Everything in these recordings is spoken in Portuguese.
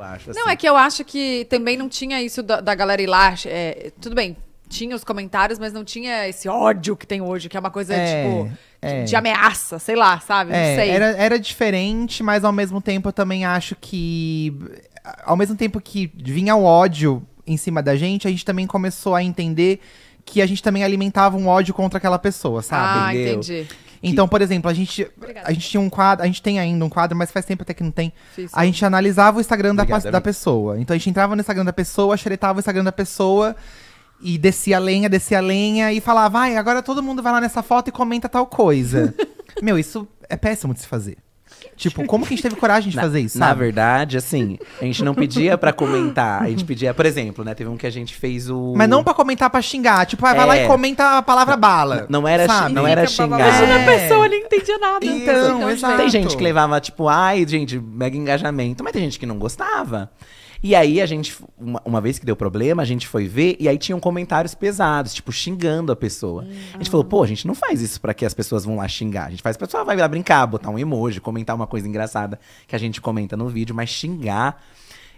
acho. Assim. Não, é que eu acho que também não tinha isso da, da galera ir lá. É, tudo bem, tinha os comentários, mas não tinha esse ódio que tem hoje, que é uma coisa, é, tipo, é. de ameaça, sei lá, sabe? não é, sei. Era, era diferente, mas ao mesmo tempo eu também acho que. Ao mesmo tempo que vinha o ódio em cima da gente, a gente também começou a entender que a gente também alimentava um ódio contra aquela pessoa, sabe? Ah, entendeu? entendi. Então, por exemplo, a gente, a gente tinha um quadro, a gente tem ainda um quadro, mas faz tempo até que não tem. Sim, sim. A gente analisava o Instagram da, da né? pessoa. Então a gente entrava no Instagram da pessoa, xeretava o Instagram da pessoa e descia a lenha, descia a lenha e falava, vai, agora todo mundo vai lá nessa foto e comenta tal coisa. Meu, isso é péssimo de se fazer. Tipo, como que a gente teve coragem de fazer isso? Sabe? Na verdade, assim, a gente não pedia pra comentar. A gente pedia, por exemplo, né? Teve um que a gente fez o. Mas não pra comentar pra xingar. Tipo, ah, vai é. lá e é. comenta a palavra bala. Não, não era, xingar. não era xingar. Imagina é. a pessoa, ele não entendia nada. Então, então exato. Tem gente que levava, tipo, ai, gente, mega engajamento. Mas tem gente que não gostava. E aí a gente, uma, uma, vez que deu problema, a gente foi ver e aí tinham comentários pesados, tipo, xingando a pessoa. Uhum. A gente falou, pô, a gente não faz isso para que as pessoas vão lá xingar. A gente faz, a pessoa vai lá brincar, botar um emoji, comentar uma coisa engraçada que a gente comenta no vídeo, mas xingar.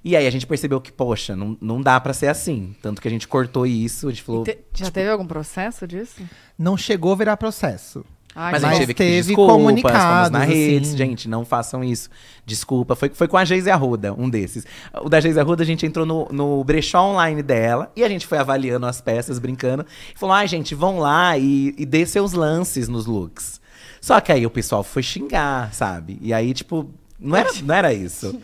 E aí a gente percebeu que, poxa, não, não dá para ser assim. Tanto que a gente cortou isso, a gente falou. Te, já tipo, teve algum processo disso? Não chegou a virar processo. Ai, mas, mas a gente teve que pedir desculpas, fomos na rede, assim. gente, não façam isso. Desculpa, foi, foi com a Geise Arruda, um desses. O da Geise Arruda, a gente entrou no, no brechó online dela, e a gente foi avaliando as peças, brincando. E falou, ai ah, gente, vão lá e, e dê seus lances nos looks. Só que aí o pessoal foi xingar, sabe? E aí, tipo, não era, não era isso.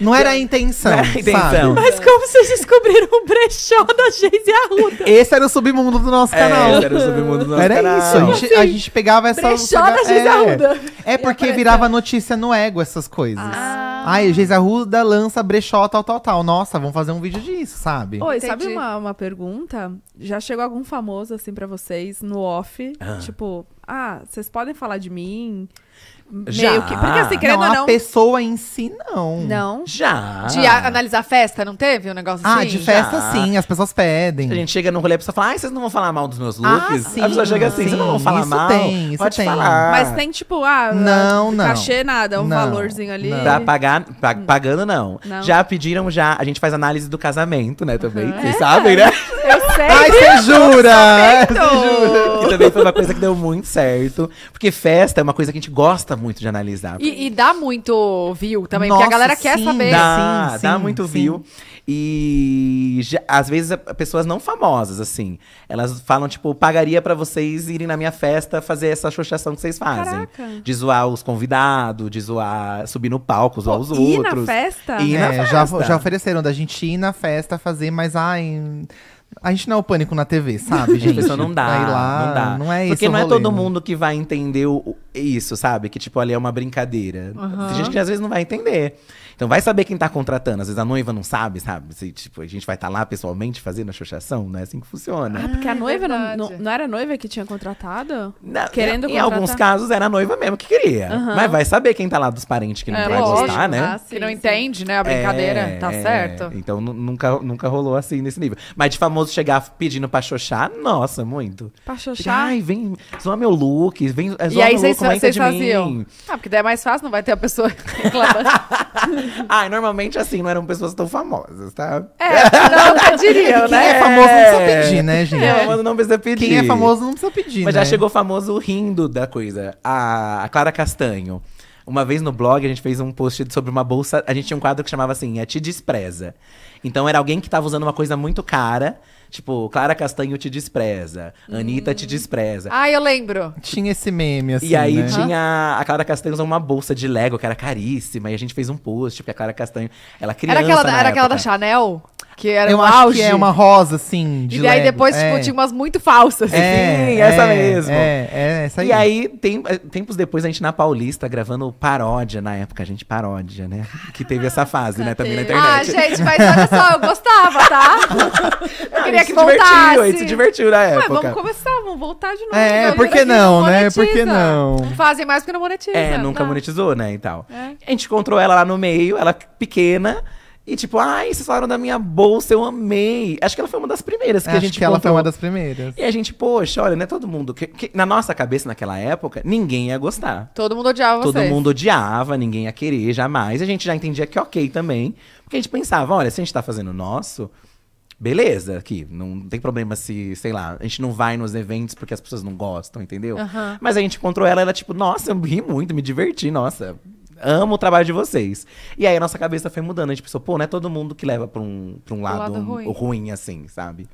Não era a intenção. Não era a intenção. Mas como vocês descobriram o brechó da Geise Arruda? Esse era o submundo do nosso canal. É, esse era o submundo do nosso era canal. Era isso. A gente, a gente pegava essa. Brechó pega... da Geise é. Arruda. É, é porque virava notícia no ego essas coisas. Ah. Ai, Geise Arruda lança brechó tal, tal, tal. Nossa, vamos fazer um vídeo disso, sabe? Oi, Entendi. sabe uma, uma pergunta? Já chegou algum famoso assim para vocês no off? Ah. Tipo, ah, vocês podem falar de mim? Já. Meio que. Porque assim, querendo não, ou não. A pessoa em si, não. Não. Já. De a, analisar festa, não teve um negócio ah, assim? Ah, de festa, já. sim. As pessoas pedem. A gente chega no rolê e a pessoa fala: ai, vocês não vão falar mal dos meus looks? Ah, sim, a pessoa chega assim: vocês não vão falar isso mal? Tem, isso Pode tem. falar. Mas tem tipo, ah, não, não. cachê nada, um não, valorzinho ali. Não. Pra pagar, pra, pagando, não. não. Já pediram, já. A gente faz análise do casamento, né, também. Uhum. Vocês é. sabem, né? Eu sei. Ai, você jura! Você jura! também foi uma coisa que deu muito certo. Porque festa é uma coisa que a gente gosta muito de analisar. E, e dá muito view também, Nossa, porque a galera sim, quer saber. Dá, sim, sim, dá muito sim. view. E já, às vezes pessoas não famosas, assim, elas falam, tipo, pagaria para vocês irem na minha festa fazer essa xoxação que vocês fazem. Caraca. De zoar os convidados, de zoar, subir no palco, zoar Pô, os outros. Ir na festa? Ir é, na festa. Já, já ofereceram da gente ir na festa fazer, mas ai. A gente não é o pânico na TV, sabe, gente? A pessoa não dá. Lá, não dá. Não é Porque não é todo né? mundo que vai entender o, isso, sabe? Que tipo, ali é uma brincadeira. Uhum. Tem gente que às vezes não vai entender. Então vai saber quem tá contratando. Às vezes a noiva não sabe, sabe? Se tipo, a gente vai estar tá lá pessoalmente fazendo a xoxação, não é assim que funciona. Ah, porque a ah, é noiva é não, não, não, era a noiva que tinha contratado? Não, Querendo em, contratar. alguns casos era a noiva mesmo que queria. Uhum. Mas vai saber quem tá lá dos parentes que não é, vai lógico, gostar, né? Ah, sim, que não sim. entende, né? A brincadeira. É, tá é. certo. Então nunca, nunca rolou assim nesse nível. Mas de famoso chegar pedindo pra xoxar, nossa, muito. Pra xoxar? Ai, vem, zoa meu look, vem, é zoa e meu look vocês de faziam. mim. Ah, porque daí é mais fácil, não vai ter a pessoa reclamando. Ai, normalmente assim, não eram pessoas tão famosas, tá? É, não, eu diria, Quem é né? é famoso não precisa é. pedir, né, gente? É. Quem é famoso não precisa pedir. Quem é famoso não precisa pedir, Mas né? já chegou famoso rindo da coisa. A, a Clara Castanho. Uma vez no blog, a gente fez um post sobre uma bolsa. A gente tinha um quadro que chamava assim, a Te Despreza. Então era alguém que tava usando uma coisa muito cara. Tipo, Clara Castanho te despreza, hum. Anitta te hum. despreza. Ah, eu lembro. Tinha esse meme, assim. E aí né? tinha. A Clara Castanho usou uma bolsa de Lego que era caríssima. E a gente fez um post, porque a Clara Castanho. Ela criança Era aquela, era época. aquela da Chanel? Que era eu um acho auge. que é uma rosa, assim, de E aí depois, tipo, é. tipo, tinha umas muito falsas. É, Sim, é, essa é, mesmo. É, é, essa aí. E aí, tem, eh, tempos depois, a gente na Paulista, gravando paródia na época. A gente paródia, né? Que teve essa fase, né? Também na internet. Ah, gente, mas olha eu gostava, tá? Eu ah, queria que se voltasse. Divertiu, se divertiu na época. Ué, vamos começar, vamos voltar de novo. É, né? por que não, não né? Por que não? Fazem mais porque não monetizam. É, nunca tá? monetizou, né, e tal. É. A gente encontrou ela lá no meio, ela pequena e tipo, ai, vocês falaram da minha bolsa, eu amei. Acho que ela foi uma das primeiras que Acho a gente que ela foi uma das primeiras. E a gente, poxa, olha, né, todo mundo... Que, que, na nossa cabeça, naquela época, ninguém ia gostar. Todo mundo odiava Todo vocês. mundo odiava, ninguém ia querer, jamais. A gente já entendia que ok também. Porque a gente pensava, olha, se a gente tá fazendo o nosso... Beleza, aqui, não tem problema se, sei lá, a gente não vai nos eventos porque as pessoas não gostam, entendeu? Uhum. Mas a gente encontrou ela, ela tipo, nossa, eu ri muito, me diverti, nossa, Amo o trabalho de vocês. E aí a nossa cabeça foi mudando. A gente pensou, pô, não é todo mundo que leva pra um, pra um lado, lado ruim. ruim, assim, sabe?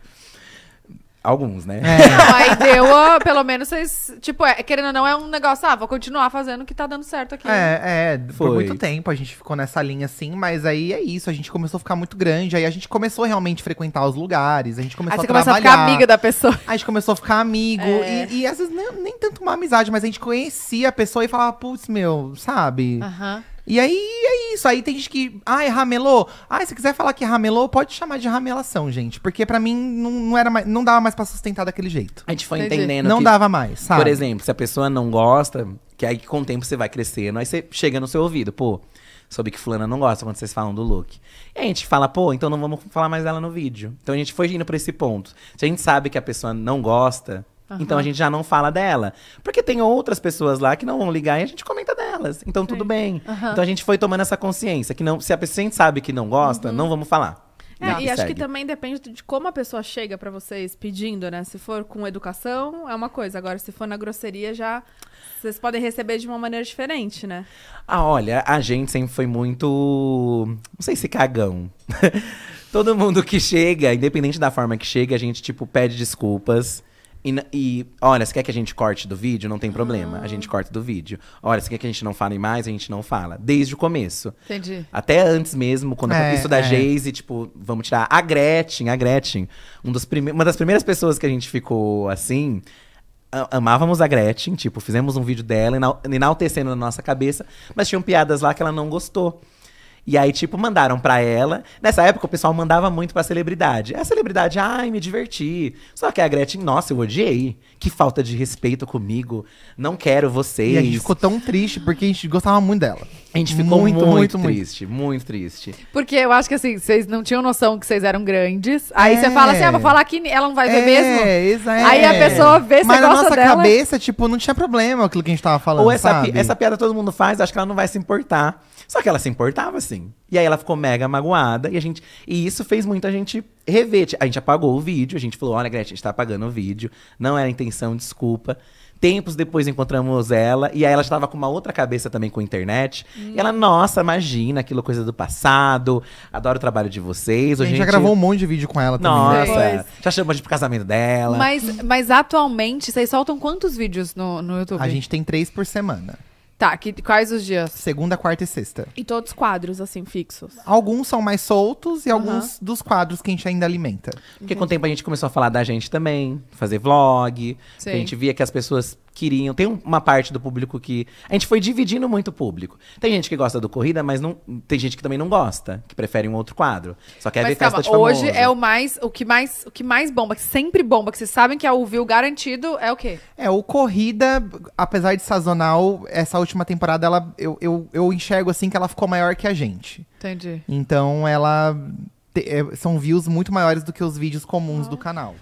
Alguns, né? É. aí deu, pelo menos vocês. Tipo, é, querendo ou não, é um negócio, ah, vou continuar fazendo o que tá dando certo aqui. É, é, Foi. por muito tempo a gente ficou nessa linha assim, mas aí é isso, a gente começou a ficar muito grande, aí a gente começou realmente a frequentar os lugares, a gente começou aí a trabalhar. Começou a ficar amiga da pessoa. Aí a gente começou a ficar amigo, é. e, e, às vezes nem, nem, tanto uma amizade, mas a gente conhecia a pessoa e falava, putz, meu, sabe? Aham. Uh -huh. E aí é isso. Aí tem gente que. Ai, ramelou. Ai, se quiser falar que ramelou, pode chamar de ramelação, gente. Porque para mim não, não, era mais, não dava mais pra sustentar daquele jeito. A gente foi Entendi. entendendo. Não que, dava mais, sabe? Por exemplo, se a pessoa não gosta, que aí com o tempo você vai crescendo, aí você chega no seu ouvido, pô. Soube que fulana não gosta quando vocês falam do look. E a gente fala, pô, então não vamos falar mais dela no vídeo. Então a gente foi indo pra esse ponto. Se a gente sabe que a pessoa não gosta, Uhum. Então a gente já não fala dela. Porque tem outras pessoas lá que não vão ligar e a gente comenta então tudo bem. Uhum. Então a gente foi tomando essa consciência que não, se a paciente sabe que não gosta, uhum. não vamos falar. É, e acho segue. que também depende de como a pessoa chega para vocês pedindo, né? Se for com educação, é uma coisa. Agora, se for na grosseria, já vocês podem receber de uma maneira diferente, né? Ah, olha, a gente sempre foi muito. Não sei se cagão. Todo mundo que chega, independente da forma que chega, a gente, tipo, pede desculpas. E, e, olha, se quer que a gente corte do vídeo? Não tem problema. Ah. A gente ah. corta do vídeo. Olha, se quer que a gente não fale mais? A gente não fala. Desde o começo. Entendi. Até antes mesmo, quando é, isso da é. Geise, tipo, vamos tirar a Gretchen, a Gretchen. Um dos prime... Uma das primeiras pessoas que a gente ficou assim. Amávamos a Gretchen, tipo, fizemos um vídeo dela, enaltecendo na nossa cabeça, mas tinham piadas lá que ela não gostou. E aí, tipo, mandaram pra ela. Nessa época, o pessoal mandava muito pra celebridade. A celebridade, ai, me diverti. Só que a Gretchen, nossa, eu odiei. Que falta de respeito comigo. Não quero vocês. E a gente ficou tão triste, porque a gente gostava muito dela. A gente ficou muito, muito, muito triste. Muito triste. Porque eu acho que, assim, vocês não tinham noção que vocês eram grandes. Aí você fala assim, ah, vou é. falar que ela não vai ver é, mesmo. É, isso Aí a é. pessoa vê se Mas na nossa cabeça, tipo, não tinha problema aquilo que a gente tava falando, Ou essa, sabe? essa piada todo mundo faz, acho que ela não vai se importar. Só que ela se importava, assim assim. E aí ela ficou mega magoada e a gente. E isso fez muito a gente rever. A gente apagou o vídeo, a gente falou: olha, Gretchen, a gente tá apagando o vídeo. Não era a intenção, desculpa. Tempos depois encontramos ela, e aí ela estava com uma outra cabeça também com a internet. Hum. E ela, nossa, imagina, aquilo coisa do passado, adoro o trabalho de vocês. A gente, a gente já gravou um monte de vídeo com ela nossa, também. Nossa, já chamou a gente pro casamento dela. Mas, mas atualmente, vocês soltam quantos vídeos no, no YouTube? A gente tem três por semana. Tá, que, quais os dias? Segunda, quarta e sexta. E todos quadros, assim, fixos. Alguns são mais soltos e uhum. alguns dos quadros que a gente ainda alimenta. Porque Entendi. com o tempo a gente começou a falar da gente também, fazer vlog. A gente via que as pessoas queriam. Tem uma parte do público que. A gente foi dividindo muito o público. Tem gente que gosta do Corrida, mas não... tem gente que também não gosta, que prefere um outro quadro. Só quer é mas, ver calma, festa de famoso. Hoje é o mais. O que mais, o que mais bomba, que sempre bomba, que vocês sabem que é o view garantido, é o quê? É, o Corrida, apesar de sazonal, essa última temporada, ela, eu, eu, eu enxergo assim que ela ficou maior que a gente. Entendi. Então ela. Te, é, são views muito maiores do que os vídeos comuns ah. do canal.